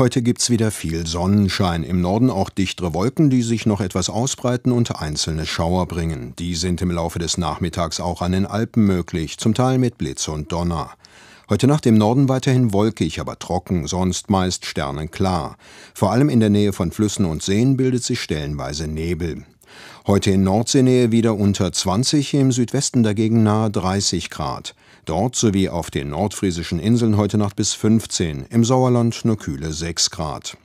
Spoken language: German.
Heute gibt es wieder viel Sonnenschein, im Norden auch dichtere Wolken, die sich noch etwas ausbreiten und einzelne Schauer bringen. Die sind im Laufe des Nachmittags auch an den Alpen möglich, zum Teil mit Blitz und Donner. Heute Nacht im Norden weiterhin wolkig, aber trocken, sonst meist sternenklar. Vor allem in der Nähe von Flüssen und Seen bildet sich stellenweise Nebel heute in Nordseenähe wieder unter 20, im Südwesten dagegen nahe 30 Grad. Dort sowie auf den nordfriesischen Inseln heute Nacht bis 15, im Sauerland nur kühle 6 Grad.